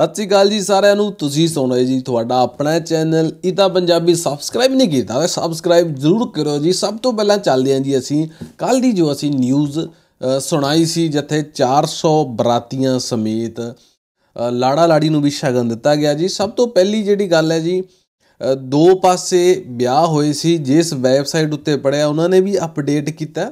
ਸਤਿ ਸ਼੍ਰੀ ਅਕਾਲ ਜੀ ਸਾਰਿਆਂ ਨੂੰ ਤੁਸੀਂ ਸੁਣ ਰਹੇ ਜੀ ਤੁਹਾਡਾ ਆਪਣਾ ਚੈਨਲ ਇਤਾ ਪੰਜਾਬੀ ਸਬਸਕ੍ਰਾਈਬ ਨਹੀਂ ਕੀਤਾ ਤਾਂ ਸਬਸਕ੍ਰਾਈਬ ਜ਼ਰੂਰ ਕਰੋ ਜੀ ਸਭ ਤੋਂ ਪਹਿਲਾਂ ਚੱਲਦੇ ਹਾਂ ਜੀ ਅਸੀਂ ਕੱਲ ਦੀ ਜੋ ਅਸੀਂ ਨਿਊਜ਼ ਸੁਣਾਈ ਸੀ ਜਿੱਥੇ 400 ਬਰਾਤੀਆਂ ਸਮੇਤ ਲਾੜਾ ਲਾੜੀ ਨੂੰ ਵੀ ਸ਼ਗਨ ਦਿੱਤਾ ਗਿਆ ਜੀ ਸਭ ਤੋਂ ਪਹਿਲੀ ਜਿਹੜੀ ਗੱਲ ਹੈ ਜੀ ਦੋ ਪਾਸੇ ਵਿਆਹ ਹੋਏ ਸੀ ਜਿਸ ਵੈਬਸਾਈਟ ਉੱਤੇ ਪੜਿਆ ਉਹਨਾਂ ਨੇ ਵੀ ਅਪਡੇਟ ਕੀਤਾ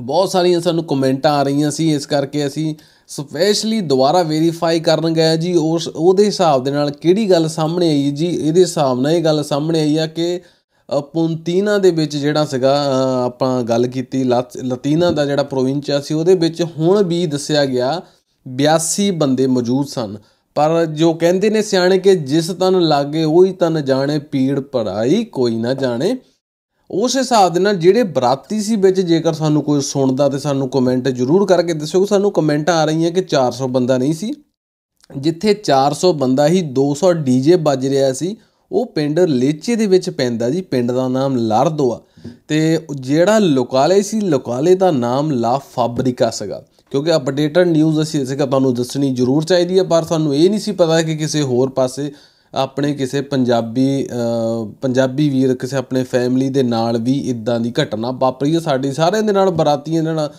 ਬਹੁਤ ਸਾਰੀਆਂ ਸਾਨੂੰ ਕਮੈਂਟਾਂ ਆ ਰਹੀਆਂ ਸੀ ਇਸ ਕਰਕੇ ਅਸੀਂ ਸਪੈਸ਼ਲੀ ਦੁਬਾਰਾ ਵੈਰੀਫਾਈ ਕਰਨ ਗਿਆ ਜੀ ਉਸ ਉਹਦੇ ਹਿਸਾਬ ਦੇ ਨਾਲ ਕਿਹੜੀ ਗੱਲ ਸਾਹਮਣੇ ਆਈ ਜੀ ਇਹਦੇ ਹਿਸਾਬ ਨਾਲ ਇਹ ਗੱਲ ਸਾਹਮਣੇ ਆਈ ਆ ਕਿ ਪੁੰਤੀਨਾ ਦੇ ਵਿੱਚ ਜਿਹੜਾ ਸੀਗਾ ਆਪਾਂ ਗੱਲ ਕੀਤੀ ਲਤੀਨਾ ਦਾ ਜਿਹੜਾ ਪ੍ਰੋਵਿੰਸੀਆ ਸੀ ਉਹਦੇ ਵਿੱਚ ਹੁਣ ਵੀ ਦੱਸਿਆ ਗਿਆ 82 ਬੰਦੇ ਮੌਜੂਦ ਸਨ ਪਰ ਜੋ ਕਹਿੰਦੇ ਨੇ ਸਿਆਣੇ ਕਿ ਜਿਸ ਤਨ ਲਾਗੇ ਉਹੀ ਤਨ ਜਾਣੇ ਪੀੜ ਪੜਾਈ ਕੋਈ ਨਾ ਜਾਣੇ ਉਸ ਹਿਸਾਬ ਦੇ ਨਾਲ ਜਿਹੜੇ ਬਰਾਤੀ ਸੀ ਵਿੱਚ ਜੇਕਰ ਸਾਨੂੰ ਕੋਈ ਸੁਣਦਾ ਤੇ ਸਾਨੂੰ ਕਮੈਂਟ ਜ਼ਰੂਰ ਕਰਕੇ ਦੱਸਿਓ ਸਾਨੂੰ ਕਮੈਂਟਾਂ ਆ ਰਹੀਆਂ ਕਿ 400 ਬੰਦਾ ਨਹੀਂ ਸੀ ਜਿੱਥੇ 400 ਬੰਦਾ ਹੀ 200 ਡੀਜੇ ਵੱਜ ਰਿਹਾ ਸੀ ਉਹ ਪਿੰਡ ਲੇਚੇ ਦੇ ਵਿੱਚ ਪੈਂਦਾ ਜੀ ਪਿੰਡ ਦਾ ਨਾਮ ਲਰਦੋਆ ਤੇ ਜਿਹੜਾ ਲੋਕਾਲੇ ਸੀ ਲੋਕਾਲੇ ਦਾ ਨਾਮ ਲਾ ਫਾਬਰਿਕਾ ਸਗਾ ਕਿਉਂਕਿ ਅਪਡੇਟਡ ਨਿਊਜ਼ ਅਸੀਂ ਇਸੇ ਕਾ ਤੁਹਾਨੂੰ ਦੱਸਣੀ ਜ਼ਰੂਰ ਚਾਹੀਦੀ ਹੈ ਪਰ ਸਾਨੂੰ ਇਹ ਨਹੀਂ ਸੀ ਪਤਾ ਕਿ ਕਿਸੇ ਹੋਰ ਪਾਸੇ ਆਪਣੇ ਕਿਸੇ ਪੰਜਾਬੀ ਪੰਜਾਬੀ ਵੀਰ ਕਿਸੇ ਆਪਣੇ ਫੈਮਿਲੀ ਦੇ ਨਾਲ ਵੀ ਇਦਾਂ ਦੀ ਘਟਨਾ ਵਾਪਰੀ ਹੈ ਸਾਡੀ ਸਾਰਿਆਂ ਦੇ ਨਾਲ ਬਰਾਤੀਆਂ ਦੇ ਨਾਲ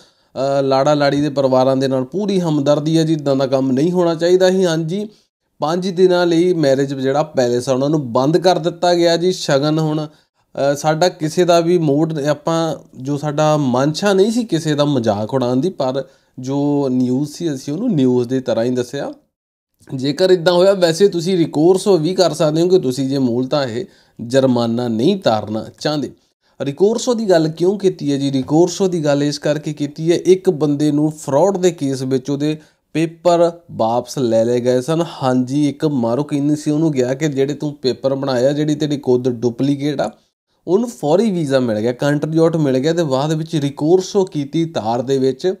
ਲਾੜਾ ਲਾੜੀ ਦੇ ਪਰਿਵਾਰਾਂ ਦੇ ਨਾਲ ਪੂਰੀ ਹਮਦਰਦੀ ਹੈ ਜੀ ਇਦਾਂ ਦਾ ਕੰਮ ਨਹੀਂ ਹੋਣਾ ਚਾਹੀਦਾ ਹੀ ਹਾਂਜੀ 5 ਦਿਨਾਂ ਲਈ ਮੈਰਿਜ ਜਿਹੜਾ ਪੈਲੇਸ ਆ ਉਹਨਾਂ ਨੂੰ ਬੰਦ ਕਰ ਦਿੱਤਾ ਗਿਆ ਜੀ ਸ਼ਗਨ ਹੁਣ ਸਾਡਾ ਕਿਸੇ ਦਾ ਵੀ ਮੂਡ ਆਪਾਂ ਜੋ ਸਾਡਾ ਮਨਛਾ ਨਹੀਂ ਸੀ ਕਿਸੇ ਦਾ ਮਜ਼ਾਕ ਉਡਾਉਣ ਦੀ ਪਰ ਜੋ ਨਿਊਜ਼ ਸੀ ਅਸੀਂ ਉਹਨੂੰ ਨਿਊਜ਼ ਦੇ ਤਰ੍ਹਾਂ ਹੀ ਦੱਸਿਆ ਜੇਕਰ ਇਦਾਂ ਹੋਇਆ ਵੈਸੇ ਤੁਸੀਂ ਰਿਕੋਰਸ ਵੀ ਕਰ ਸਕਦੇ ਹੋ ਕਿ ਤੁਸੀਂ ਜੇ ਮੂਲ ਤਾਂ ਇਹ ਜੁਰਮਾਨਾ ਨਹੀਂ ਤਾਰਨਾ ਚਾਹੁੰਦੇ ਰਿਕੋਰਸੋ ਦੀ ਗੱਲ ਕਿਉਂ ਕੀਤੀ ਹੈ ਜੀ ਰਿਕੋਰਸੋ ਦੀ ਗੱਲ ਇਸ ਕਰਕੇ ਕੀਤੀ ਹੈ ਇੱਕ ਬੰਦੇ ਨੂੰ ਫਰਾਡ ਦੇ ਕੇਸ ਵਿੱਚ ਉਹਦੇ ਪੇਪਰ ਵਾਪਸ ਲੈ ਲਏ ਗਏ ਸਨ ਹਾਂਜੀ ਇੱਕ ਮਾਰੋਕੀਨੀ ਸੀ ਉਹਨੂੰ ਗਿਆ ਕਿ ਜਿਹੜੇ ਤੂੰ ਪੇਪਰ ਬਣਾਇਆ ਜਿਹੜੀ ਤੇਰੀ ਕੋਦ ਡੁਪਲੀਕੇਟ ਆ ਉਹਨੂੰ ਫੌਰੀ ਵੀਜ਼ਾ ਮਿਲ ਗਿਆ ਕੰਟਰੀ ਆਊਟ ਮਿਲ ਗਿਆ ਤੇ ਬਾਅਦ ਵਿੱਚ ਰਿਕੋਰਸੋ ਕੀਤੀ ਤਾਰ ਦੇ ਵਿੱਚ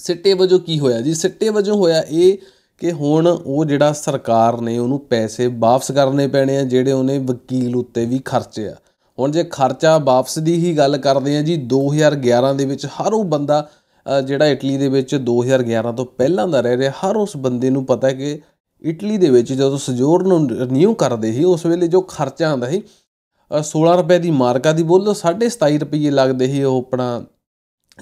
ਸਿੱਟੇ ਵਜੋਂ ਕੀ ਹੋਇਆ ਜੀ ਸਿੱਟੇ ਵਜੋਂ ਹੋਇਆ ਇਹ ਕਿ ਹੁਣ ਉਹ ਜਿਹੜਾ ਸਰਕਾਰ ਨੇ ਉਹਨੂੰ ਪੈਸੇ ਵਾਪਸ ਕਰਨੇ ਪੈਣੇ ਆ ਜਿਹੜੇ ਉਹਨੇ ਵਕੀਲ ਉੱਤੇ ਵੀ ਖਰਚੇ ਆ ਹੁਣ ਜੇ ਖਰਚਾ ਵਾਪਸ ਦੀ ਹੀ ਗੱਲ ਕਰਦੇ ਆ ਜੀ 2011 ਦੇ ਵਿੱਚ ਹਰ ਉਹ ਬੰਦਾ ਜਿਹੜਾ ਇਟਲੀ ਦੇ ਵਿੱਚ 2011 ਤੋਂ ਪਹਿਲਾਂ ਦਾ ਰਹਿ ਰਿਹਾ ਹਰ ਉਸ ਬੰਦੇ ਨੂੰ ਪਤਾ ਹੈ ਕਿ ਇਟਲੀ ਦੇ ਵਿੱਚ ਜਦੋਂ ਸਜੋਰ ਨੂੰ ਰੀਨਿਊ ਕਰਦੇ ਸੀ ਉਸ ਵੇਲੇ ਜੋ ਖਰਚਾ ਆਉਂਦਾ ਸੀ 16 ਰੁਪਏ ਦੀ ਮਾਰਕਾ ਦੀ ਬੋਲ 27.5 ਰੁਪਏ ਲੱਗਦੇ ਸੀ ਉਹ ਆਪਣਾ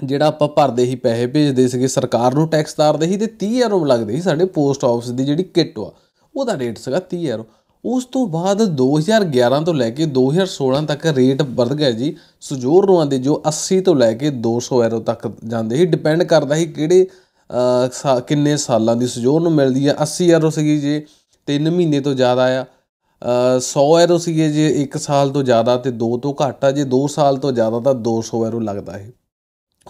ਜਿਹੜਾ ਆਪਾਂ ਭਰਦੇ ਹੀ ਪੈਸੇ ਭੇਜਦੇ ਸੀਗੇ ਸਰਕਾਰ ਨੂੰ ਟੈਕਸ ਤਾਰਦੇ ਹੀ ਤੇ 30 ਯੂਰੋ ਲੱਗਦੇ ਸੀ ਸਾਡੇ ਪੋਸਟ ਆਫਿਸ ਦੀ ਜਿਹੜੀ ਕਿੱਟ ਆ ਉਹਦਾ ਰੇਟ ਸੀਗਾ 30 ਯੂਰੋ ਉਸ ਤੋਂ ਬਾਅਦ 2011 ਤੋਂ ਲੈ ਕੇ 2016 ਤੱਕ ਰੇਟ ਵਧ ਗਿਆ ਜੀ ਸੁਜੋਰ ਰੋਆਂ ਦੇ ਜੋ 80 ਤੋਂ ਲੈ ਕੇ 200 ਯੂਰੋ ਤੱਕ ਜਾਂਦੇ ਸੀ ਡਿਪੈਂਡ ਕਰਦਾ ਸੀ ਕਿਹੜੇ ਕਿੰਨੇ ਸਾਲਾਂ ਦੀ ਸੁਜੋਰ ਨੂੰ ਮਿਲਦੀ ਆ 80 ਯੂਰੋ ਸੀਗੀ ਜੇ 3 ਮਹੀਨੇ ਤੋਂ ਜ਼ਿਆਦਾ ਆ 100 ਯੂਰੋ ਸੀਗੇ ਜੇ 1 ਸਾਲ ਤੋਂ ਜ਼ਿਆਦਾ ਤੇ 2 ਤੋਂ ਘੱਟ ਆ ਜੇ 2 ਸਾਲ ਤੋਂ ਜ਼ਿਆਦਾ ਤਾਂ 200 ਯੂਰੋ ਲੱਗਦਾ ਹੈ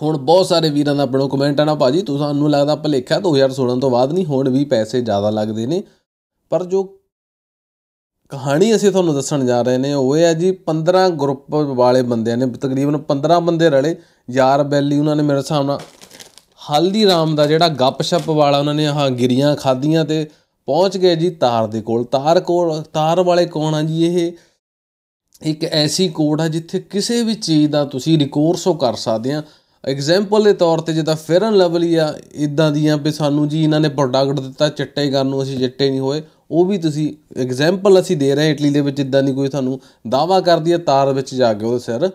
ਹੁਣ ਬਹੁਤ ਸਾਰੇ ਵੀਰਾਂ ਦਾ ਆਪਣੋ ਕਮੈਂਟ ਆਣਾ ਭਾਜੀ ਤੁਹਾਨੂੰ ਲੱਗਦਾ ਭਲੇਖਾ 2016 ਤੋਂ ਬਾਅਦ ਨਹੀਂ ਹੁਣ ਵੀ ਪੈਸੇ ਜ਼ਿਆਦਾ ਲੱਗਦੇ ਨੇ ਪਰ ਜੋ ਕਹਾਣੀ ਅਸੀਂ ਤੁਹਾਨੂੰ ਦੱਸਣ ਜਾ ਰਹੇ ਨੇ ਉਹ ਹੈ ਜੀ 15 ਗਰੁੱਪ ਵਾਲੇ ਬੰਦਿਆਂ ਨੇ ਤਕਰੀਬਨ 15 ਬੰਦੇ ਰਲੇ ਯਾਰ ਬੈਲੀ ਉਹਨਾਂ ਨੇ ਮੇਰੇ ਹਿਸਾਬ ਨਾਲ ਹਲਦੀ ਰਾਮ ਦਾ ਜਿਹੜਾ ਗੱਪਸ਼ਪ ਵਾਲਾ ਉਹਨਾਂ ਨੇ ਆਹ ਗਿਰੀਆਂ ਖਾਧੀਆਂ ਤੇ ਪਹੁੰਚ ਗਏ ਜੀ ਤਾਰ ਦੇ ਕੋਲ ਤਾਰ ਕੋਲ ਤਾਰ ਵਾਲੇ ਕੌਣ ਆ ਜੀ ਇਹ ਇੱਕ ਐਸੀ ਕੋਡ ਆ ਜਿੱਥੇ ਕਿਸੇ ਵੀ ਚੀਜ਼ ਦਾ ਤੁਸੀਂ ਰਿਕੋਰਸੋ ਕਰ ਸਕਦੇ ਆ ਐਗਜ਼ਾਮਪਲ ਦੇ ਤੌਰ ਤੇ ਜਿੱਦਾਂ ਫੇਰਨ ਲਵਲੀ ਆ ਇਦਾਂ ਦੀਆਂ ਵੀ ਸਾਨੂੰ ਜੀ ਇਹਨਾਂ ਨੇ ਪ੍ਰੋਡਕਟ ਦਿੱਤਾ ਚਿੱਟੇ ਕਰਨ ਨੂੰ ਅਸੀਂ ਚਿੱਟੇ ਨਹੀਂ ਹੋਏ ਉਹ ਵੀ ਤੁਸੀਂ ਐਗਜ਼ਾਮਪਲ ਅਸੀਂ ਦੇ ਰਹੇ ਇਟਲੀ ਦੇ ਵਿੱਚ ਇਦਾਂ ਦੀ ਕੋਈ ਤੁਹਾਨੂੰ ਦਾਵਾ ਕਰਦੀ ਹੈ ਤਾਰ ਵਿੱਚ ਜਾ ਕੇ ਉਹਦੇ ਸਿਰ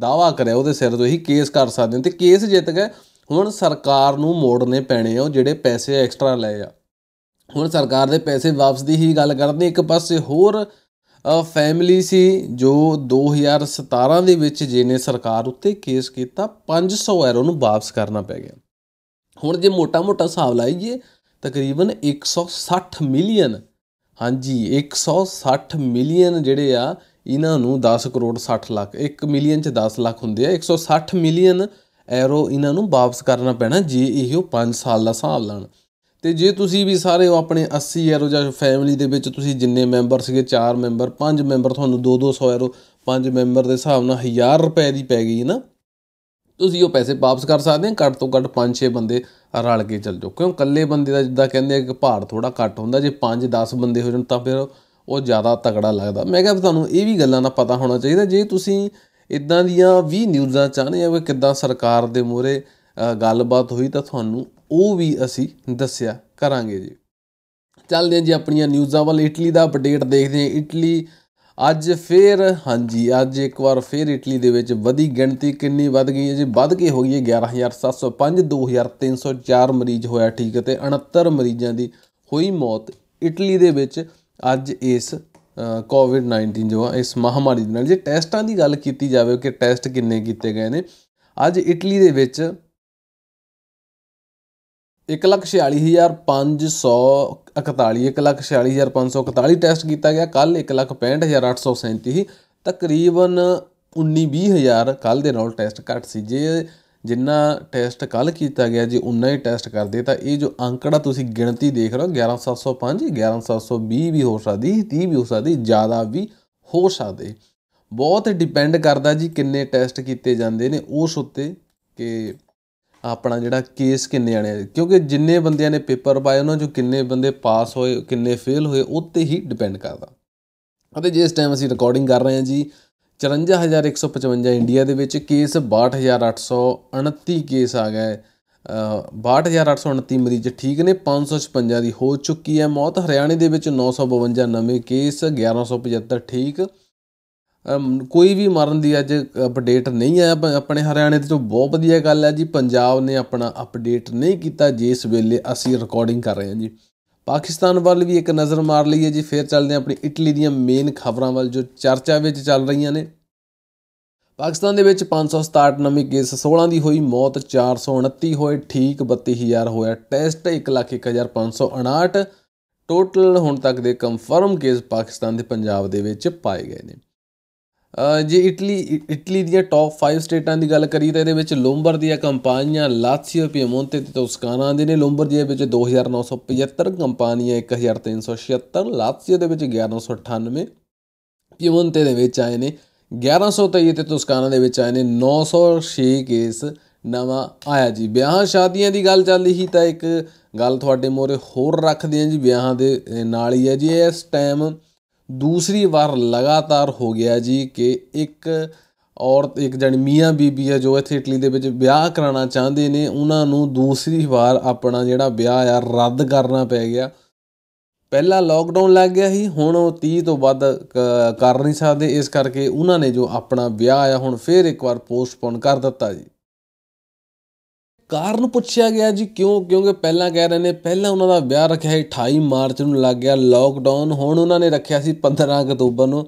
ਦਾਵਾ ਕਰਿਆ ਉਹਦੇ ਸਿਰ ਤੋਂ ਹੀ ਕੇਸ ਕਰ ਸਕਦੇ ਹੋ ਤੇ ਕੇਸ ਜਿੱਤ ਗਏ ਹੁਣ ਸਰਕਾਰ ਨੂੰ ਮੋੜਨੇ ਪੈਣੇ ਆ ਜਿਹੜੇ ਪੈਸੇ ਐਕਸਟਰਾ ਲਏ ਆ ਹੁਣ ਸਰਕਾਰ ਦੇ ਪੈਸੇ ਵਾਪਸ ਦੀ ਹੀ ਗੱਲ ਕਰਦੇ ਇੱਕ ਪਾਸੇ ਹੋਰ ਫੈਮਿਲੀ ਸੀ ਜੋ 2017 ਦੇ ਵਿੱਚ ਜਿਹਨੇ ਸਰਕਾਰ ਉੱਤੇ ਕੇਸ ਕੀਤਾ 500 ਐਰੋ ਨੂੰ ਵਾਪਸ ਕਰਨਾ ਪੈ ਗਿਆ ਹੁਣ ਜੇ ਮੋਟਾ-ਮੋਟਾ ਹਿਸਾਬ ਲਾਈਏ ਤਕਰੀਬਨ 160 ਮਿਲੀਅਨ ਹਾਂਜੀ 160 ਮਿਲੀਅਨ ਜਿਹੜੇ ਆ ਇਹਨਾਂ ਨੂੰ 10 ਕਰੋੜ 60 ਲੱਖ 1 ਮਿਲੀਅਨ ਚ 10 ਲੱਖ ਹੁੰਦੇ ਆ 160 ਮਿਲੀਅਨ ਐਰੋ ਇਹਨਾਂ ਨੂੰ ਵਾਪਸ ਕਰਨਾ ਪੈਣਾ ਜੇ ਇਹੋ 5 ਸਾਲ ਦਾ ਹਿਸਾਬ ਲਾਣ ਤੇ ਜੇ ਤੁਸੀਂ ਵੀ ਸਾਰੇ ਆਪਣੇ 80 ਯੂਰੋ ਜਾਂ ਫੈਮਿਲੀ ਦੇ ਵਿੱਚ ਤੁਸੀਂ ਜਿੰਨੇ ਮੈਂਬਰ ਸੀਗੇ 4 ਮੈਂਬਰ 5 ਮੈਂਬਰ ਤੁਹਾਨੂੰ 2-200 ਯੂਰੋ 5 ਮੈਂਬਰ ਦੇ ਹਿਸਾਬ ਨਾਲ 1000 ਰੁਪਏ ਦੀ ਪੈ ਗਈ ਨਾ ਤੁਸੀਂ ਉਹ ਪੈਸੇ ਵਾਪਸ ਕਰ ਸਕਦੇ ਹੋ ਘੱਟ ਤੋਂ ਘੱਟ 5-6 ਬੰਦੇ ਰਲ ਕੇ ਚੱਲ ਜਾਓ ਕਿਉਂ ਇਕੱਲੇ ਬੰਦੇ ਦਾ ਜਿੱਦਾਂ ਕਹਿੰਦੇ ਆ ਕਿ ਭਾਰ ਥੋੜਾ ਘੱਟ ਹੁੰਦਾ ਜੇ 5-10 ਬੰਦੇ ਹੋ ਜਾਣ ਤਾਂ ਫਿਰ ਉਹ ਜ਼ਿਆਦਾ ਤਗੜਾ ਲੱਗਦਾ ਮੈਂ ਕਿਹਾ ਤੁਹਾਨੂੰ ਇਹ ਵੀ ਗੱਲਾਂ ਦਾ ਪਤਾ ਹੋਣਾ ਚਾਹੀਦਾ ਜੇ ਤੁਸੀਂ ਇਦਾਂ ਦੀਆਂ ਵੀ ਨਿਊਜ਼ਾਂ ਚਾਹਨੇ ਆ ਕਿ ਕਿੱਦਾਂ ਸਰਕਾਰ ਦੇ ਮੂਰੇ ਗੱਲਬਾਤ ਹੋਈ ਤਾਂ ਤੁਹਾਨੂੰ ਉਹ ਵੀ ਅਸੀਂ ਦੱਸਿਆ ਕਰਾਂਗੇ ਜੀ ਚੱਲਦੇ ਹਾਂ ਜੀ ਆਪਣੀਆਂ ਨਿਊਜ਼ਾਂ ਵੱਲ ਇਟਲੀ ਦਾ ਅਪਡੇਟ ਦੇਖਦੇ ਹਾਂ ਇਟਲੀ ਅੱਜ ਫੇਰ ਹਾਂਜੀ ਅੱਜ ਇੱਕ ਵਾਰ ਫੇਰ ਇਟਲੀ ਦੇ ਵਿੱਚ ਵਧੀ ਗਿਣਤੀ ਕਿੰਨੀ ਵੱਧ ਗਈ ਹੈ ਜੀ ਵੱਧ ਕੇ ਹੋ ਗਈ ਹੈ 11705 2304 ਮਰੀਜ਼ ਹੋਇਆ ਠੀਕ ਹੈ ਤੇ 69 ਮਰੀਜ਼ਾਂ ਦੀ ਹੋਈ ਮੌਤ ਇਟਲੀ ਦੇ ਵਿੱਚ ਅੱਜ ਇਸ ਕੋਵਿਡ-19 ਜੋ ਇਸ ਮਹਾਮਾਰੀ ਦੇ ਨਾਲ ਜੇ ਟੈਸਟਾਂ ਦੀ ਗੱਲ ਕੀਤੀ ਜਾਵੇ ਕਿ ਟੈਸਟ ਕਿੰਨੇ ਕੀਤੇ ਗਏ ਨੇ ਅੱਜ ਇਟਲੀ ਦੇ ਵਿੱਚ 146541 ਲੱਖ ਟੈਸਟ ਕੀਤਾ ਗਿਆ ਕੱਲ 165837 ਤਕਰੀਬਨ 19 20000 ਕੱਲ ਦੇ ਨਾਲ ਟੈਸਟ ਘਟ ਸੀ ਜੇ ਜਿੰਨਾ ਟੈਸਟ ਕੱਲ ਕੀਤਾ ਗਿਆ ਜੇ ਉਨਾ ਹੀ ਟੈਸਟ ਕਰਦੇ ਤਾਂ ਇਹ ਜੋ ਅੰਕੜਾ ਤੁਸੀਂ ਗਿਣਤੀ ਦੇਖ ਰਹੇ ਹੋ 11705 11720 ਵੀ ਹੋ ਸਕਦੀ 30 ਵੀ ਹੋ ਸਕਦੀ ਜ਼ਿਆਦਾ ਵੀ ਹੋ ਸਕਦੇ ਬਹੁਤ ਡਿਪੈਂਡ ਕਰਦਾ ਜੀ ਕਿੰਨੇ ਟੈਸਟ ਕੀਤੇ ਜਾਂਦੇ ਨੇ ਉਸ ਉੱਤੇ ਕਿ ਆਪਣਾ ਜਿਹੜਾ ਕੇਸ ਕਿੰਨੇ ਆਣੇ ਕਿਉਂਕਿ ਜਿੰਨੇ ਬੰਦਿਆਂ ਨੇ ਪੇਪਰ ਪਾਏ ਉਹਨਾਂ ਚੋਂ ਕਿੰਨੇ ਬੰਦੇ ਪਾਸ ਹੋਏ ਕਿੰਨੇ ਫੇਲ ਹੋਏ ਉਹ ਤੇ ਹੀ ਡਿਪੈਂਡ ਕਰਦਾ ਅਤੇ ਜਿਸ ਟਾਈਮ ਅਸੀਂ ਰਿਕਾਰਡਿੰਗ ਕਰ ਰਹੇ ਹਾਂ ਜੀ 54155 ਇੰਡੀਆ ਦੇ ਵਿੱਚ ਕੇਸ 62829 ਕੇਸ ਆ ਗਏ 62829 ਮਰੀਜ਼ ਠੀਕ ਨੇ 556 ਦੀ ਹੋ ਚੁੱਕੀ ਹੈ ਮੌਤ ਹਰਿਆਣੇ ਦੇ ਵਿੱਚ 952 ਨਵੇਂ ਕੇਸ 1175 ਠੀਕ ਕੋਈ ਵੀ ਮਰਨ ਦੀ ਅੱਜ ਅਪਡੇਟ ਨਹੀਂ ਆਇਆ ਆਪਣੇ ਹਰਿਆਣੇ ਤੋਂ ਬਹੁਤ ਵਧੀਆ ਗੱਲ ਹੈ ਜੀ ਪੰਜਾਬ ਨੇ ਆਪਣਾ ਅਪਡੇਟ ਨਹੀਂ ਕੀਤਾ ਜਿਸ ਵੇਲੇ ਅਸੀਂ ਰਿਕਾਰਡਿੰਗ ਕਰ ਰਹੇ ਹਾਂ ਜੀ ਪਾਕਿਸਤਾਨ ਵੱਲ ਵੀ ਇੱਕ ਨਜ਼ਰ ਮਾਰ ਲਈਏ ਜੀ ਫਿਰ ਚੱਲਦੇ ਹਾਂ ਆਪਣੀ ਇਟਲੀ ਦੀਆਂ ਮੇਨ ਖਬਰਾਂ ਵੱਲ ਜੋ ਚਰਚਾ ਵਿੱਚ ਚੱਲ ਰਹੀਆਂ ਨੇ ਪਾਕਿਸਤਾਨ ਦੇ ਵਿੱਚ 567 ਨਵੇਂ ਕੇਸ 16 ਦੀ ਹੋਈ ਮੌਤ 429 ਹੋਏ ਠੀਕ 32000 ਹੋਇਆ ਟੈਸਟ 101559 ਟੋਟਲ ਹੁਣ ਤੱਕ ਦੇ ਕਨਫਰਮ ਕੇਸ ਪਾਕਿਸਤਾਨ ਦੇ ਪੰਜਾਬ ਦੇ ਵਿੱਚ ਪਾਏ ਗਏ ਨੇ ਜੇ ਇਟਲੀ ਇਟਲੀ ਦੀਆਂ ਟੌਪ 5 ਸਟੇਟਾਂ ਦੀ ਗੱਲ ਕਰੀ ਤਾਂ ਇਹਦੇ ਵਿੱਚ ਦੀਆਂ ਕੰਪਨੀਆਂ ਲਾਤਸੀਓ ਪੀਮੋਂਤੇ ਤੇ ਤੋਸਕਾਨਾ ਆਂਦੇ ਨੇ ਲੋਂਬਰਡੀਆ ਵਿੱਚ 2975 ਕੰਪਨੀਆਂ 1376 ਲਾਤਸੀਓ ਦੇ ਵਿੱਚ 1198 ਪੀਮੋਂਤੇ ਦੇ ਵਿੱਚ ਆਏ ਨੇ 1123 ਤੇ ਤੋਸਕਾਨਾ ਦੇ ਵਿੱਚ ਆਏ ਨੇ 906 ਕੇਸ ਨਵਾਂ ਆਇਆ ਜੀ ਵਿਆਹ ਸ਼ਾਦੀਆਂ ਦੀ ਗੱਲ ਚੱਲ ਰਹੀ ਤਾਂ ਇੱਕ ਗੱਲ ਤੁਹਾਡੇ ਮੋਰੇ ਹੋਰ ਰੱਖਦੇ ਆ ਜੀ ਵਿਆਹਾਂ ਦੇ ਨਾਲ ਹੀ ਹੈ ਜੀ ਇਸ ਟਾਈਮ ਦੂਸਰੀ ਵਾਰ ਲਗਾਤਾਰ ਹੋ ਗਿਆ ਜੀ ਕਿ ਇੱਕ ਔਰਤ ਇੱਕ ਜਣ ਮੀਆਂ ਬੀਬੀ ਹੈ ਜੋ ਇੱਥੇ ਇਟਲੀ ਦੇ ਵਿੱਚ ਵਿਆਹ ਕਰਾਉਣਾ ਚਾਹੁੰਦੇ ਨੇ ਉਹਨਾਂ ਨੂੰ ਦੂਸਰੀ ਵਾਰ ਆਪਣਾ ਜਿਹੜਾ ਵਿਆਹ ਆ ਰੱਦ ਕਰਨਾ ਪੈ ਗਿਆ ਪਹਿਲਾ ਲਾਕਡਾਊਨ ਲੱਗ ਗਿਆ ਸੀ ਹੁਣ ਉਹ 30 ਤੋਂ ਵੱਧ ਕਰ ਨਹੀਂ ਸਕਦੇ ਇਸ ਕਰਕੇ ਉਹਨਾਂ ਨੇ ਜੋ ਆਪਣਾ ਵਿਆਹ ਆ ਹੁਣ ਫੇਰ ਇੱਕ ਵਾਰ ਪੋਸਟਪੋਨ ਕਰ ਦਿੱਤਾ ਜੀ ਕਾਰਨ ਪੁੱਛਿਆ ਗਿਆ ਜੀ ਕਿਉਂ ਕਿਉਂਕਿ ਪਹਿਲਾਂ ਕਹਿ ਰਹੇ ਨੇ ਪਹਿਲਾਂ ਉਹਨਾਂ ਦਾ ਵਿਆਹ ਰੱਖਿਆ ਸੀ 28 ਮਾਰਚ ਨੂੰ ਲੱਗ ਗਿਆ ਲਾਕਡਾਊਨ ਹੁਣ ਉਹਨਾਂ ਨੇ ਰੱਖਿਆ ਸੀ 15 ਅਕਤੂਬਰ ਨੂੰ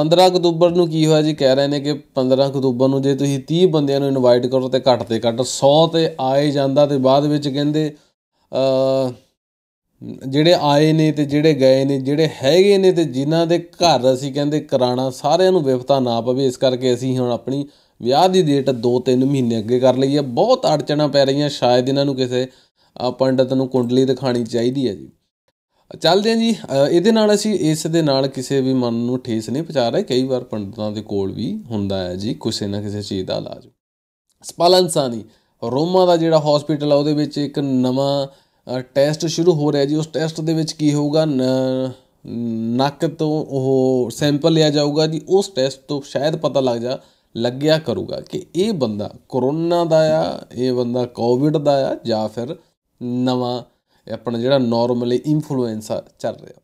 15 ਅਕਤੂਬਰ ਨੂੰ ਕੀ ਹੋਇਆ ਜੀ ਕਹਿ ਰਹੇ ਨੇ ਕਿ 15 ਅਕਤੂਬਰ ਨੂੰ ਜੇ ਤੁਸੀਂ 30 ਬੰਦਿਆਂ ਨੂੰ ਇਨਵਾਈਟ ਕਰੋ ਤੇ ਘੱਟ ਤੇ ਘੱਟ 100 ਤੇ ਆਏ ਜਾਂਦਾ ਤੇ ਬਾਅਦ ਵਿੱਚ ਕਹਿੰਦੇ ਜਿਹੜੇ ਆਏ ਨੇ ਤੇ ਜਿਹੜੇ ਗਏ ਨੇ ਜਿਹੜੇ ਹੈਗੇ ਨੇ ਤੇ ਜਿਨ੍ਹਾਂ ਦੇ ਘਰ ਅਸੀਂ ਕਹਿੰਦੇ ਕਰਾਣਾ ਸਾਰਿਆਂ ਨੂੰ ਵਿਵਤਾ ਨਾ ਪਵੇ ਇਸ ਕਰਕੇ ਅਸੀਂ ਹੁਣ ਆਪਣੀ ਵਿਆਹ ਦੀ ਡੇਟ 2-3 ਮਹੀਨੇ ਅੱਗੇ ਕਰ ਲਈ ਹੈ ਬਹੁਤ ਅੜਚਣਾ ਪੈ ਰਹੀਆਂ ਸ਼ਾਇਦ ਇਹਨਾਂ ਨੂੰ ਕਿਸੇ ਪੰਡਤ ਨੂੰ ਕੁੰਡਲੀ ਦਿਖਾਣੀ ਚਾਹੀਦੀ ਹੈ ਜੀ ਚੱਲਦੇ ਹਾਂ ਜੀ ਇਹਦੇ ਨਾਲ ਅਸੀਂ ਇਸ ਦੇ ਨਾਲ ਕਿਸੇ ਵੀ ਮਨ ਨੂੰ ਠੇਸ ਨਹੀਂ ਪਹੁੰਚਾ ਰਹੇ ਕਈ ਵਾਰ ਪੰਡਤਾਂ ਦੇ ਕੋਲ ਵੀ ਹੁੰਦਾ ਹੈ ਜੀ ਕਿਸੇ ਨਾ ਕਿਸੇ ਚੀਜ਼ ਦਾ ਇਲਾਜ ਸਪਾਲਨਸਾਨੀ ਰੋਮਾ ਦਾ ਜਿਹੜਾ ਹਸਪੀਟਲ ਆ ਉਹਦੇ ਵਿੱਚ ਇੱਕ ਨਵਾਂ ਟੈਸਟ ਸ਼ੁਰੂ ਹੋ ਰਿਹਾ ਜੀ ਉਸ ਟੈਸਟ ਦੇ ਵਿੱਚ ਕੀ ਹੋਊਗਾ ਨੱਕ ਤੋਂ ਉਹ ਸੈਂਪਲ ਲਿਆ ਜਾਊਗਾ ਜੀ ਉਸ ਟੈਸਟ ਤੋਂ ਸ਼ਾਇਦ ਪਤਾ ਲੱਗ ਜਾ ਲੱਗਿਆ ਕਰੂਗਾ ਕਿ ਇਹ ਬੰਦਾ ਕਰੋਨਾ ਦਾ ਆ ਇਹ ਬੰਦਾ ਕੋਵਿਡ ਦਾ ਆ ਜਾਂ ਫਿਰ ਨਵਾਂ ਆਪਣਾ ਜਿਹੜਾ ਨਾਰਮਲੀ ਇਨਫਲੂਐਂਸਾ ਚੱਲ ਰਿਹਾ